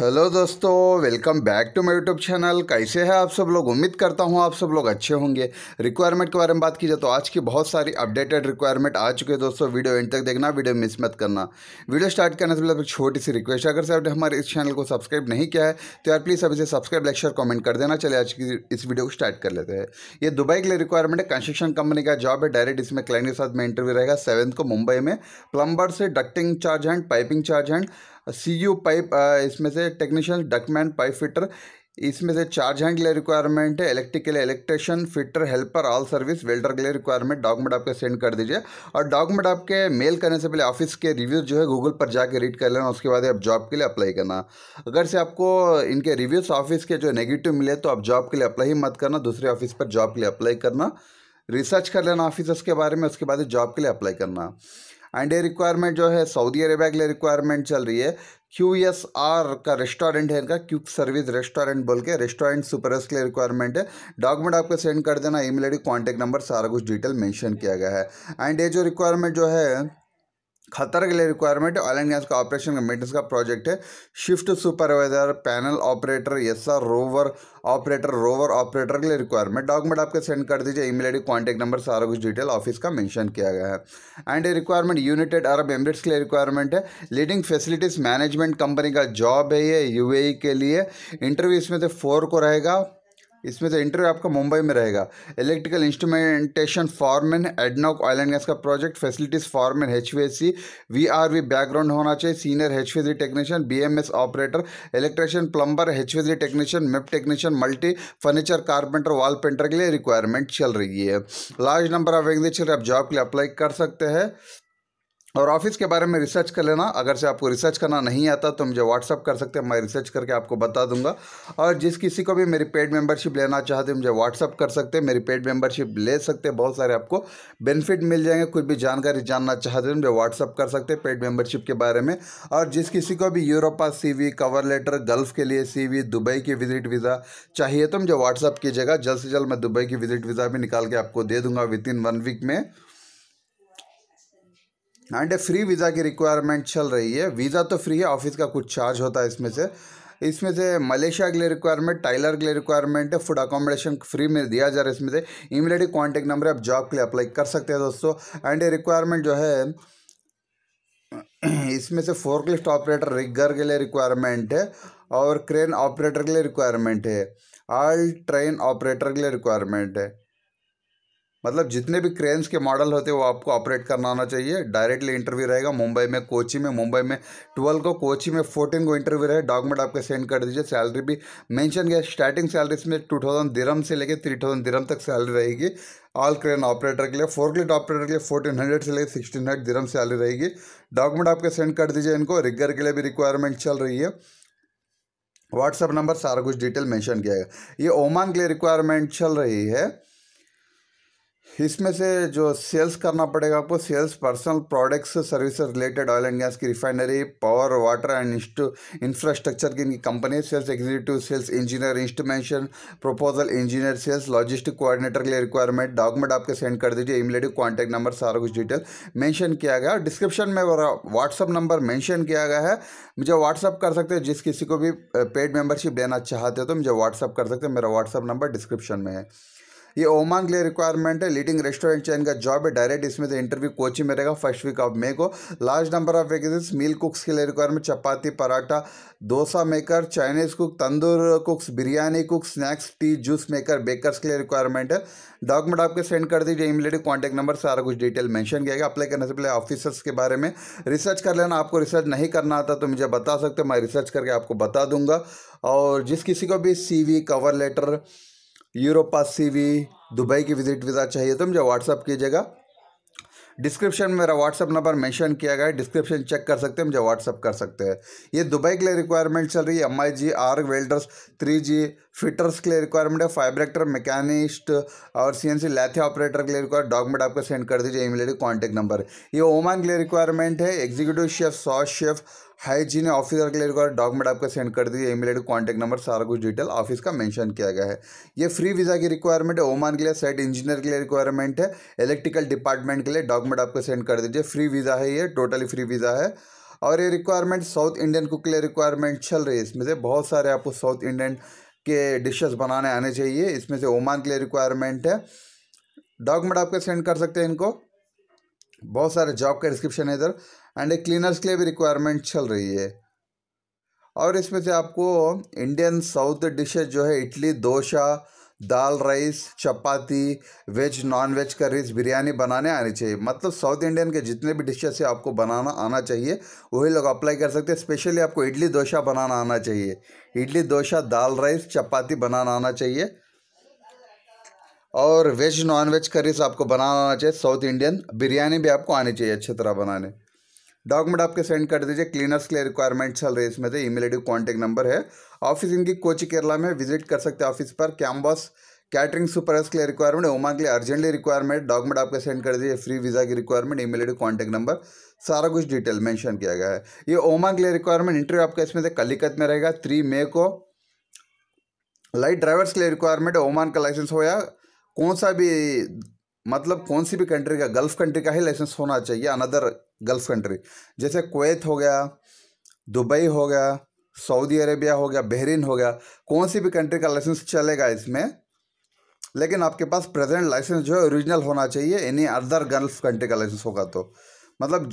hello दोस्तों welcome back to my YouTube channel कैसे हैं आप सब लोग उम्मीद करता हूं आप सब लोग अच्छे होंगे रिक्वायरमेंट के बारे में बात की जाए तो आज की बहुत सारी अपडेटेड रिक्वायरमेंट आ चुके हैं दोस्तों वीडियो एंड तक देखना वीडियो मिस मत करना वीडियो स्टार्ट करने से पहले एक छोटी सी रिक्वेस्ट है अगर सर हमारे इस चैनल को सब्सक्राइब नहीं किया है तो यार प्लीज़ अभी से सब्सक्राइब लाइक शेयर कॉमेंट कर देना चले आज की इस वीडियो को स्टार्ट कर लेते हैं ये दुबई के लिए रिक्वायरमेंट है कंस्ट्रक्शन कंपनी का जॉब है डायरेक्ट इसमें क्लाइंट के साथ में इंटरव्यू रहेगा सेवन्थ को मुंबई में प्लम्बर से ducting charge and piping charge and C U pipe इसमें से टेक्नीशियन डकमैन पाइप फिटर इसमें से चार्ज हैंड के लिए रिक्वायरमेंट है इलेक्ट्रिक के लिए electrician fitter helper all service welder के लिए रिक्वायरमेंट डॉक्यूमेंट आपके सेंड कर दीजिए और डॉक्यूमेंट आपके मेल करने से पहले ऑफिस के रिव्यूज़ जो है गूगल पर जाकर रीड कर लेना उसके बाद आप जॉब के लिए अप्लाई करना अगर से आपको इनके रिव्यूज़ ऑफिस के जो नेगेटिव मिले तो आप जॉब के लिए अप्लाई ही मत करना दूसरे ऑफिस पर जॉब के लिए अप्लाई करना रिसर्च कर लेना ऑफिसर्स के बारे में उसके बाद जॉब के लिए अप्लाई करना एंड ये रिक्वायरमेंट जो है सऊदी अरेबिया के लिए रिक्वायरमेंट चल रही है क्यू एस आर का रेस्टोरेंट है इनका क्यूक सर्विस रेस्टोरेंट बोल के रेस्टोरेंट सुपरस के लिए रिक्वायरमेंट है डॉक्यूमेंट आपको सेंड कर देना ईमेल डी कॉन्टैक्ट नंबर सारा कुछ डिटेल मेंशन किया गया है एंड ये जो रिक्वायरमेंट जो है खतर के लिए रिक्वायरमेंट ऑयल एंड गैस का ऑपरेशन का मेंटेनेंस का प्रोजेक्ट है shift supervisor panel operator yes rover operator rover operator के लिए रिक्वायरमेंट डॉक्यूमेंट आपके सेंड कर दीजिए ईमेल आईडी कांटेक्ट नंबर सारा कुछ डिटेल ऑफिस का मेंशन किया गया है and requirement United Arab Emirates के लिए रिक्वायरमेंट है लीडिंग फैसिलिटीज मैनेजमेंट कंपनी का जॉब है ये यूएई e के लिए इंटरव्यू इसमें से फोर को रहेगा इसमें से इंटरव्यू आपका मुंबई में रहेगा electrical instrumentation foreman ADNOC oil and gas का project facilities foreman H V V R V background होना चाहिए senior H V technician B M S operator electrician plumber H V technician MEP technician multi furniture carpenter wall painter के लिए requirement चल रही है large number of vacancy आप job के लिए अप्लाई कर सकते हैं और ऑफिस के बारे में रिसर्च कर लेना अगर से आपको रिसर्च करना नहीं आता तो मुझे व्हाट्सअप कर सकते हैं मैं रिसर्च करके आपको बता दूंगा और जिस किसी को भी मेरी पेड मेंबरशिप लेना चाहते हो मुझे व्हाट्सअप कर सकते हैं मेरी पेड मेंबरशिप ले सकते हैं बहुत सारे आपको बेनिफिट मिल जाएंगे कुछ भी जानकारी जानना चाहते हैं मुझे व्हाट्सअप कर सकते हैं पेड मेंबरशिप के बारे में और जिस किसी को भी Europass C cover letter Gulf के लिए सी दुबई की विजिट वीज़ा चाहिए तो मुझे व्हाट्सअप कीजिएगा जल्द से जल्द मैं दुबई की विजिट वीज़ा भी निकाल के आपको दे दूँगा विद इन वन वीक में एंड फ्री वीज़ा की रिक्वायरमेंट चल रही है वीज़ा तो फ्री है ऑफिस का कुछ चार्ज होता है इसमें से इसमें से मलेशिया के लिए रिक्वायरमेंट टाइलर के लिए रिक्वायरमेंट है फूड अकोमोडेशन फ्री में दिया जा रहा है इसमें से ईमेल कॉन्टैक्ट नंबर आप जॉब के लिए अप्लाई कर सकते हैं दोस्तों एंड रिक्वायरमेंट जो है इसमें से फोर्कलिफ्ट ऑपरेटर रिगर के लिए रिक्वायरमेंट है और क्रेन ऑपरेटर के लिए रिक्वायरमेंट है ऑल ट्रेन ऑपरेटर के लिए रिक्वायरमेंट है मतलब जितने भी क्रेन्स के मॉडल होते हैं वो आपको ऑपरेट करना आना चाहिए डायरेक्टली इंटरव्यू रहेगा मुंबई में कोची में मुंबई में ट्वेल्व को कोची में फोर्टीन को इंटरव्यू रहे डॉक्यूमेंट आपके सेंड कर दीजिए सैलरी भी मेंशन किया स्टार्टिंग सैलरी इसमें टू थाउजेंड दिरम से लेकर थ्री थाउजेंड दिरम तक सैलरी रहेगी ऑल क्रेन ऑपरेटर के लिए फोर्कलिट ऑपरेटर के लिए फोर्टीन हंड्रेड से लेकर सिक्सटीन हंड्रेड दिरम सैलरी रहेगी डॉक्यूमेंट आपके सेंड कर दीजिए इनको रिगर के लिए भी रिक्वायरमेंट चल रही है व्हाट्सअप नंबर सारा कुछ डिटेल मेंशन किया गया ये ओमान के लिए रिक्वायरमेंट चल रही है इसमें से जो सेल्स करना पड़ेगा आपको sales personal products service related oil and gas की refinery power water and infrastructure की इनकी company sales executive sales engineer instrumentation proposal engineer sales logistic coordinator के लिए रिक्वायरमेंट डॉक्यूमेंट आपके सेंड कर दीजिए ईमेल कॉन्टैक्ट नंबर सारा कुछ डिटेल मैंशन किया गया डिस्क्रिप्शन में व्हाट्सअप नंबर मैंशन किया गया है मुझे व्हाट्सअप कर सकते हो जिस किसी को भी पेड मेम्बरशिप लेना चाहते हो तो मुझे व्हाट्सअप कर सकते हो मेरा व्हाट्सअप नंबर डिस्क्रिप्शन में है ये ओमान के लिए रिक्वायरमेंट है लीडिंग रेस्टोरेंट चैन का जॉब है डायरेक्ट इसमें तो इंटरव्यू कोची में रहेगा फर्स्ट वीक ऑफ मे को large number of vacancies meal cooks के लिए requirement chapati paratha dosa maker Chinese cook tandoor cooks biryani cook snacks tea juice maker bakers के लिए रिक्वायरमेंट है डॉक्यूमेंट आपके सेंड कर दीजिए ईमेल कॉन्टैक्ट नंबर सारा कुछ डिटेल मेंशन किया गया अप्लाई करने से पहले ऑफिसर्स के बारे में रिसर्च कर लेना आपको रिसर्च नहीं करना आता तो मुझे बता सकते हो मैं रिसर्च करके आपको बता दूंगा और जिस किसी को भी CV cover letter Europass C V Dubai की विजिट वीज़ा चाहिए तो मुझे व्हाट्सअप कीजिएगा डिस्क्रिप्शन में मेरा व्हाट्सअप नंबर मेंशन किया गया है डिस्क्रिप्शन चेक कर सकते हैं मुझे व्हाट्सअप कर सकते हैं ये दुबई के लिए रिक्वायरमेंट चल रही है M I G R welders three G fitters के लिए रिक्वायरमेंट है फाइबर एक्टर मैकेनिस्ट और सी एन सी लैथे ऑपरेटर के लिए रिक्वायर डॉक्यूमेंट आपको सेंड कर दीजिए ईमेल आई कॉन्टैक्ट नंबर ये ओमान के लिए रिक्वायरमेंट है executive chef sous chef hygiene officer के लिए रिक्वायर डॉक्यूमेंट आपको सेंड कर दीजिए ईमेल आईडी कॉन्टैक्ट नंबर सारा कुछ डिटेल ऑफिस का मैंशन किया गया है ये फ्री वीज़ा की रिक्वायरमेंट है ओमान के लिए साइट इंजीनियर के लिए रिक्वायरमेंट है इलेक्ट्रिकल डिपार्टमेंट के लिए डॉक्यूमेंट आपको सेंड कर दीजिए फ्री वीज़ा है ये टोटली फ्री वीज़ा है और ये रिक्वायरमेंट साउथ इंडियन कुक के लिए रिक्वायरमेंट चल रही है इसमें से बहुत सारे आपको साउथ इंडियन के डिशेस बनाने आने चाहिए इसमें से ओमान के लिए रिक्वायरमेंट है डॉक्यूमेंट आपके सेंड कर सकते हैं इनको बहुत सारे जॉब का डिस्क्रिप्शन है इधर एंड एक क्लीनर्स के लिए भी रिक्वायरमेंट चल रही है और इसमें से आपको इंडियन साउथ डिशेज जो है इडली दोशा दाल rice chapati veg non veg curries biryani बनाने आनी चाहिए मतलब साउथ इंडियन के जितने भी डिशेस है आपको बनाना आना चाहिए वही लोग अप्लाई कर सकते हैं स्पेशली आपको इडली डोसा बनाना आना चाहिए इडली डोसा दाल राइस चपाती बनाना आना चाहिए और वेज नॉन वेज करीज़ आपको बनाना आना चाहिए साउथ इंडियन बिरयानी भी आपको आनी चाहिए अच्छी तरह बनाने डॉक्यूमेंट आपके सेंड कर दीजिए क्लीनर्स के लिए रिक्वायरमेंट चल रही है इसमें से ईमेल आईडी कॉन्टैक्ट नंबर है ऑफिस इनकी कोची केरला में विजिट कर सकते हैं ऑफिस पर कैम्बस कैटरिंग सुपरस के लिए रिक्वायरमेंट ओमान के लिए अर्जेंटली रिक्वायरमेंट डॉक्यूमेंट आपके सेंड कर दीजिए फ्री वीज़ा की requirement email ID contact number सारा कुछ डिटेल मेंशन किया गया है ये ओमा के लिए रिक्वायरमेंट इंटरव्यू आपका इसमें से कलिकत में रहेगा थ्री मे को लाइट ड्राइवर्स के लिए रिक्वायरमेंट ओमान का लाइसेंस हो या कौन सा भी मतलब कौन सी भी कंट्री का गल्फ़ कंट्री का ही लाइसेंस होना चाहिए अनदर गल्फ़ कंट्री जैसे कुवैत हो गया दुबई हो गया सऊदी अरेबिया हो गया बहरीन हो गया कौन सी भी कंट्री का लाइसेंस चलेगा इसमें लेकिन आपके पास प्रेजेंट लाइसेंस जो है ओरिजिनल होना चाहिए एनी अदर गल्फ़ कंट्री का लाइसेंस होगा तो मतलब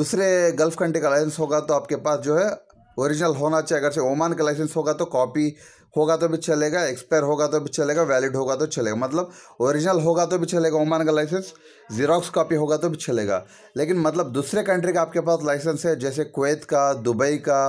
दूसरे गल्फ़ कंट्री का लाइसेंस होगा तो आपके पास जो है ओरिजिनल होना चाहिए अगर से ओमान का लाइसेंस होगा तो कॉपी होगा तो भी चलेगा एक्सपायर होगा तो भी चलेगा वैलिड होगा तो चलेगा मतलब ओरिजिनल होगा तो भी चलेगा ओमान का लाइसेंस जीरोक्स कॉपी होगा तो भी चलेगा लेकिन मतलब दूसरे कंट्री का आपके पास लाइसेंस है जैसे कुवैत का दुबई का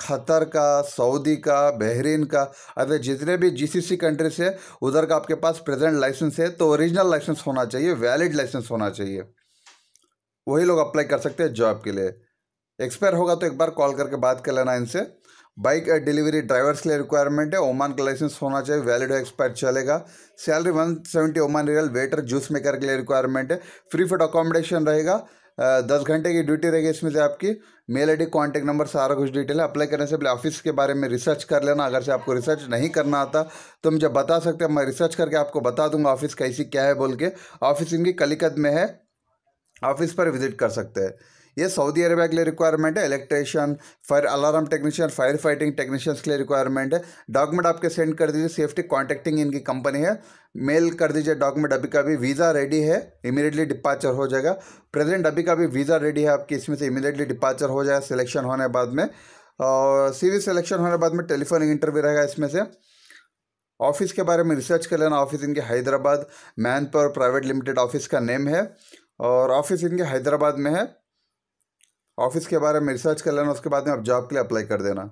खतर का सऊदी का बहरीन का अरे जितने भी जीसीसी कंट्री से उधर का आपके पास प्रेजेंट लाइसेंस है तो ओरिजिनल लाइसेंस होना चाहिए वैलिड लाइसेंस होना चाहिए वही लोग अप्लाई कर सकते हैं जॉब के लिए एक्सपायर होगा तो एक बार कॉल करके बात कर लेना इनसे बाइक डिलीवरी ड्राइवर्स के लिए रिक्वायरमेंट है ओमान का लाइसेंस होना चाहिए वैलिड एक्सपायर चलेगा salary 170 Oman rial waiter juice maker के लिए रिक्वायरमेंट है फ्री फूड अकोमोडेशन रहेगा दस घंटे की ड्यूटी रहेगी इसमें से आपकी मेल डी कॉन्टैक्ट नंबर सारा कुछ डिटेल है अप्लाई करने से पहले ऑफिस के बारे में रिसर्च कर लेना अगर से आपको रिसर्च नहीं करना आता तो मुझे बता सकते हैं मैं रिसर्च करके आपको बता दूंगा ऑफिस कैसी क्या है बोल के ऑफिस इनकी कलिकत में है ऑफिस पर विजिट कर सकते हैं ये सऊदी अरेबिया के लिए रिक्वायरमेंट है electrician fire alarm technician fire fighting technicians के लिए रिक्वायरमेंट है डॉक्यूमेंट आपके सेंड कर दीजिए सेफ्टी कॉन्टेक्टिंग इनकी कंपनी है मेल कर दीजिए डॉक्यूमेंट अभी का भी वीज़ा रेडी है इमीडिएटली डिपार्चर हो जाएगा प्रेजेंट अभी का भी वीज़ा रेडी है आपकी इसमें से इमीडिएटली डिपार्चर हो जाएगा सिलेक्शन होने बाद में और सीवी सिलेक्शन होने बाद में टेलीफोन इंटरव्यू रहेगा इसमें से ऑफिस के बारे में रिसर्च कर लेना ऑफिस इनके Hyderabad manpower private limited office का नेम है और ऑफिस इनके हैदराबाद में है ऑफिस के बारे में रिसर्च कर लेना उसके बाद में आप जॉब के लिए अप्लाई कर देना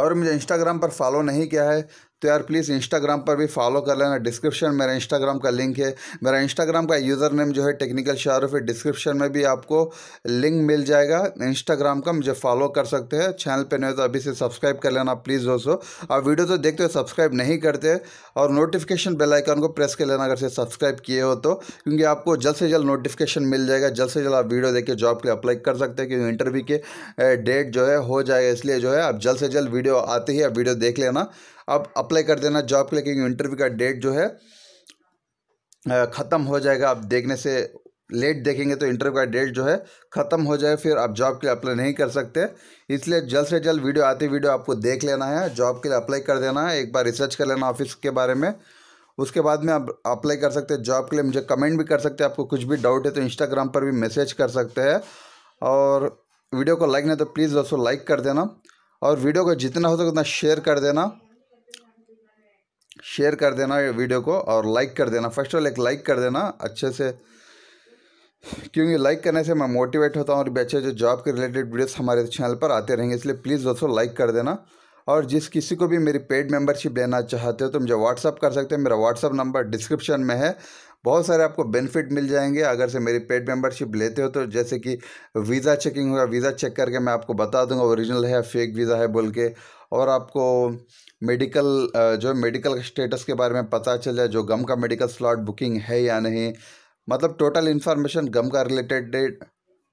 और मुझे इंस्टाग्राम पर फॉलो नहीं किया है तो यार प्लीज़ इंस्टाग्राम पर भी फॉलो कर लेना डिस्क्रिप्शन मेरा इंस्टाग्राम का लिंक है मेरा इंस्टाग्राम का यूज़र नेम जो है टेक्निकल शाहरुख है डिस्क्रिप्शन में भी आपको लिंक मिल जाएगा इंस्टाग्राम का मुझे फॉलो कर सकते हैं चैनल पर नहीं तो अभी से सब्सक्राइब कर लेना प्लीज़ दोस्तों आप वीडियो तो देखते हो सब्सक्राइब नहीं करते और नोटिफिकेशन बेलाइकन को प्रेस कर लेना अगर से सब्सक्राइब किए हो तो क्योंकि आपको जल्द से जल्द नोटिफिकेशन मिल जाएगा जल्द से जल्द आप वीडियो देख के जॉब के अप्लाई कर सकते हैं क्योंकि इंटरव्यू के डेट जो है हो जाएगा इसलिए जो है आप जल्द से जल्द वीडियो आते ही आप वीडियो देख लेना आप अप्लाई कर देना जॉब के लिए क्योंकि इंटरव्यू का डेट जो है ख़त्म हो जाएगा आप देखने से लेट देखेंगे तो इंटरव्यू का डेट जो है ख़त्म हो जाए फिर आप जॉब के लिए अप्लाई नहीं कर सकते इसलिए जल्द से जल्द वीडियो आती वीडियो आपको देख लेना है जॉब के लिए अप्लाई कर देना है एक बार रिसर्च कर लेना ऑफिस के बारे में उसके बाद में आप अप्लाई कर सकते हैं जॉब के लिए मुझे कमेंट भी कर सकते हैं आपको कुछ भी डाउट है तो इंस्टाग्राम पर भी मैसेज कर सकते हैं और वीडियो को लाइक नहीं तो प्लीज़ दोस्तों लाइक कर देना और वीडियो को जितना हो सके उतना शेयर कर देना शेयर कर देना वीडियो को और लाइक कर देना फर्स्ट ऑल एक लाइक कर देना अच्छे से क्योंकि लाइक करने से मैं मोटिवेट होता हूँ और भी अच्छे जो जॉब के रिलेटेड वीडियोस हमारे चैनल पर आते रहेंगे इसलिए प्लीज़ दोस्तों लाइक कर देना और जिस किसी को भी मेरी पेड मेंबरशिप लेना चाहते हो तो मुझे व्हाट्सअप कर सकते हैं मेरा व्हाट्सअप नंबर डिस्क्रिप्शन में है बहुत सारे आपको बेनिफिट मिल जाएंगे अगर से मेरी पेड मेंबरशिप लेते हो तो जैसे कि वीज़ा चेकिंग होगा वीज़ा चेक करके मैं आपको बता दूंगा ओरिजिनल है फेक वीज़ा है बोल के और आपको मेडिकल जो मेडिकल स्टेटस के बारे में पता चल जाए जो गम का मेडिकल स्लॉट बुकिंग है या नहीं मतलब टोटल इन्फॉर्मेशन गम का रिलेटेड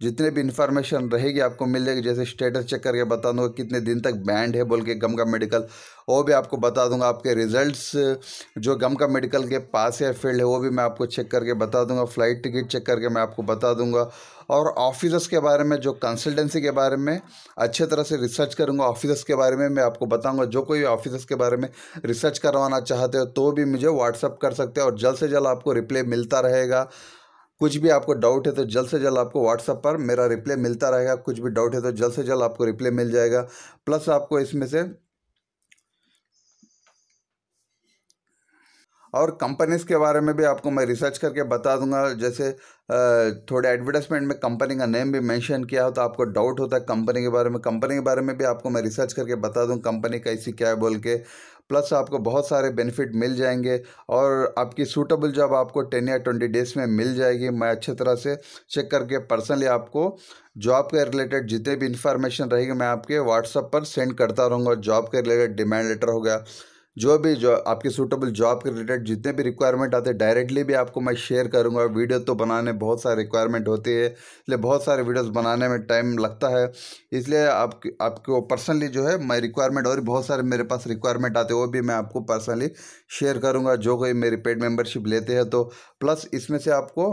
जितने भी इन्फॉर्मेशन रहेगी आपको मिल जाएगी जैसे स्टेटस चेक करके बता दूंगा कितने दिन तक बैंड है बोल के गम का मेडिकल वो भी आपको बता दूंगा आपके रिजल्ट्स जो गम का मेडिकल के पास है फील्ड है वो भी मैं आपको चेक करके बता दूंगा फ़्लाइट टिकट चेक करके मैं आपको बता दूंगा और ऑफिसर्स के बारे में जो कंसल्टेंसी के बारे में अच्छे तरह से रिसर्च करूँगा ऑफिसर्स के बारे में मैं आपको बताऊँगा जो कोई ऑफिसर्स के बारे में रिसर्च करवाना चाहते हो तो भी मुझे व्हाट्सअप कर सकते हो और जल्द से जल्द आपको रिप्लाई मिलता रहेगा कुछ भी आपको डाउट है तो जल्द से जल्द आपको व्हाट्सअप पर मेरा रिप्लाई मिलता रहेगा कुछ भी डाउट है तो जल्द से जल्द आपको रिप्लाई मिल जाएगा प्लस आपको इसमें से और कंपनीज़ के बारे में भी आपको मैं रिसर्च करके बता दूंगा जैसे थोड़े एडवर्टाइजमेंट में कंपनी का नेम भी मेंशन किया हो तो आपको डाउट होता है कंपनी के बारे में कंपनी के बारे में भी आपको मैं रिसर्च करके बता दूं कंपनी कैसी क्या है बोल के प्लस आपको बहुत सारे बेनिफिट मिल जाएंगे और आपकी सूटेबल जॉब आपको टेन या ट्वेंटी डेज़ में मिल जाएगी मैं अच्छे तरह से चेक करके पर्सनली आपको जॉब के रिलेटेड जितने भी इंफॉर्मेशन रहेगी मैं आपके व्हाट्सअप पर सेंड करता रहूँगा जॉब के रिलेटेड डिमांड लेटर हो गया जो भी जो आपके सूटेबल जॉब के रिलेटेड जितने भी रिक्वायरमेंट आते हैं डायरेक्टली भी आपको मैं शेयर करूंगा वीडियो तो बनाने बहुत सारे रिक्वायरमेंट होती है इसलिए बहुत सारे वीडियोस बनाने में टाइम लगता है इसलिए आप आपको पर्सनली जो है मैं रिक्वायरमेंट और बहुत सारे मेरे पास रिक्वायरमेंट आते हैं वो भी मैं आपको पर्सनली शेयर करूँगा जो कोई मेरी पेड मेम्बरशिप लेते हैं तो प्लस इसमें से आपको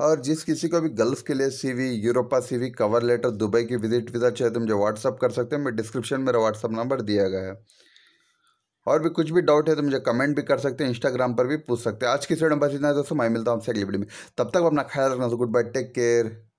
और जिस किसी को भी गल्फ़ के लिए CV Europass CV cover letter Dubai की विजिट वीज़ा चाहिए तो मुझे व्हाट्सअप कर सकते हैं मैं डिस्क्रिप्शन में मेरा व्हाट्सअप नंबर दिया गया है और भी कुछ भी डाउट है तो मुझे कमेंट भी कर सकते हैं इंस्टाग्राम पर भी पूछ सकते हैं आज की सीडियो में बस इतना दोस्तों मैं मिलता हूँ आपसे अगली वीडियो में तब तक अपना ख्याल रखना गुड बाय टेक केयर